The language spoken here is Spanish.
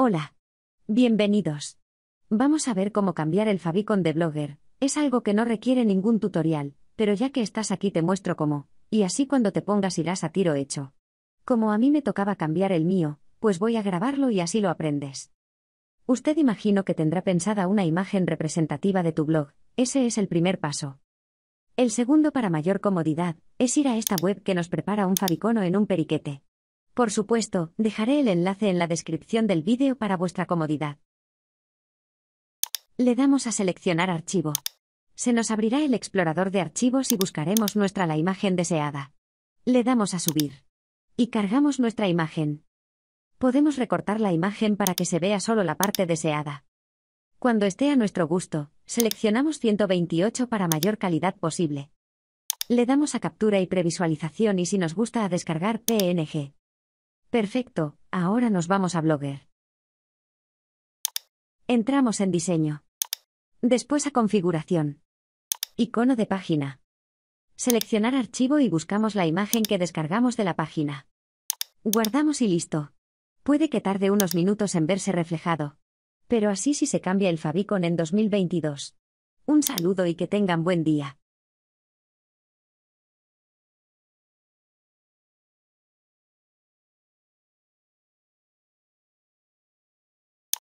Hola. Bienvenidos. Vamos a ver cómo cambiar el favicon de Blogger. Es algo que no requiere ningún tutorial, pero ya que estás aquí te muestro cómo, y así cuando te pongas irás a tiro hecho. Como a mí me tocaba cambiar el mío, pues voy a grabarlo y así lo aprendes. Usted imagino que tendrá pensada una imagen representativa de tu blog, ese es el primer paso. El segundo para mayor comodidad, es ir a esta web que nos prepara un fabicono en un periquete. Por supuesto, dejaré el enlace en la descripción del vídeo para vuestra comodidad. Le damos a seleccionar archivo. Se nos abrirá el explorador de archivos y buscaremos nuestra la imagen deseada. Le damos a subir. Y cargamos nuestra imagen. Podemos recortar la imagen para que se vea solo la parte deseada. Cuando esté a nuestro gusto, seleccionamos 128 para mayor calidad posible. Le damos a captura y previsualización y si nos gusta a descargar PNG. Perfecto, ahora nos vamos a Blogger. Entramos en diseño. Después a configuración. Icono de página. Seleccionar archivo y buscamos la imagen que descargamos de la página. Guardamos y listo. Puede que tarde unos minutos en verse reflejado. Pero así si se cambia el favicon en 2022. Un saludo y que tengan buen día.